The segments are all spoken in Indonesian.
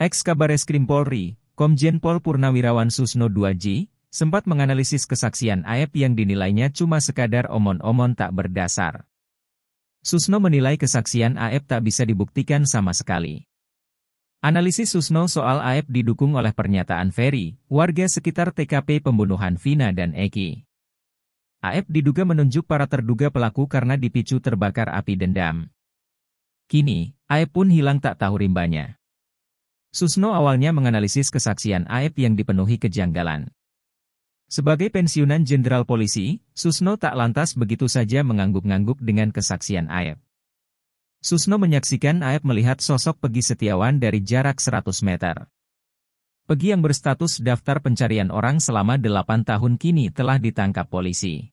Ex Kabareskrim Polri, Komjen Pol Purnawirawan Susno 2J, sempat menganalisis kesaksian Aep yang dinilainya cuma sekadar omon-omon tak berdasar. Susno menilai kesaksian Aep tak bisa dibuktikan sama sekali. Analisis Susno soal Aep didukung oleh pernyataan Ferry, warga sekitar TKP pembunuhan Vina dan Eki. Aep diduga menunjuk para terduga pelaku karena dipicu terbakar api dendam. Kini, Aep pun hilang tak tahu rimbanya. Susno awalnya menganalisis kesaksian Aep yang dipenuhi kejanggalan. Sebagai pensiunan jenderal polisi, Susno tak lantas begitu saja mengangguk-ngangguk dengan kesaksian Aep. Susno menyaksikan Aep melihat sosok Pegi Setiawan dari jarak 100 meter. Pegi yang berstatus daftar pencarian orang selama 8 tahun kini telah ditangkap polisi.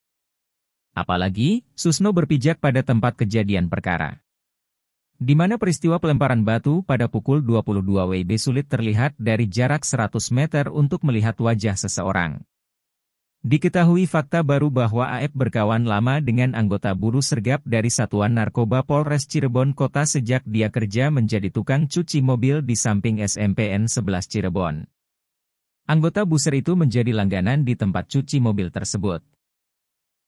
Apalagi, Susno berpijak pada tempat kejadian perkara di mana peristiwa pelemparan batu pada pukul 22 WIB sulit terlihat dari jarak 100 meter untuk melihat wajah seseorang. Diketahui fakta baru bahwa AF e berkawan lama dengan anggota buru sergap dari Satuan Narkoba Polres Cirebon Kota sejak dia kerja menjadi tukang cuci mobil di samping SMPN 11 Cirebon. Anggota buser itu menjadi langganan di tempat cuci mobil tersebut.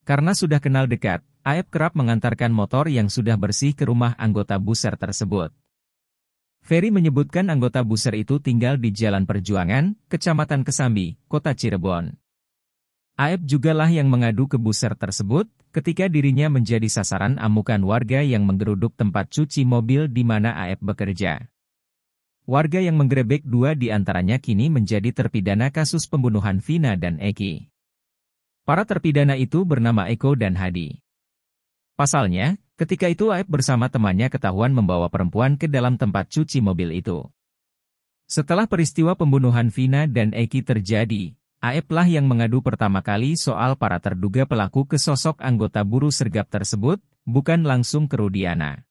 Karena sudah kenal dekat, Aep kerap mengantarkan motor yang sudah bersih ke rumah anggota buser tersebut. Ferry menyebutkan anggota buser itu tinggal di Jalan Perjuangan, Kecamatan Kesambi, Kota Cirebon. Aep jugalah yang mengadu ke buser tersebut ketika dirinya menjadi sasaran amukan warga yang menggeruduk tempat cuci mobil di mana Aep bekerja. Warga yang menggerebek dua di antaranya kini menjadi terpidana kasus pembunuhan Vina dan Eki. Para terpidana itu bernama Eko dan Hadi. Pasalnya, ketika itu Aib bersama temannya ketahuan membawa perempuan ke dalam tempat cuci mobil itu. Setelah peristiwa pembunuhan Vina dan Eki terjadi, Aib yang mengadu pertama kali soal para terduga pelaku ke sosok anggota buruh sergap tersebut, bukan langsung ke Rudiana.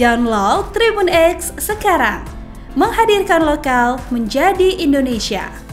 Download Tribun X sekarang, menghadirkan lokal menjadi Indonesia.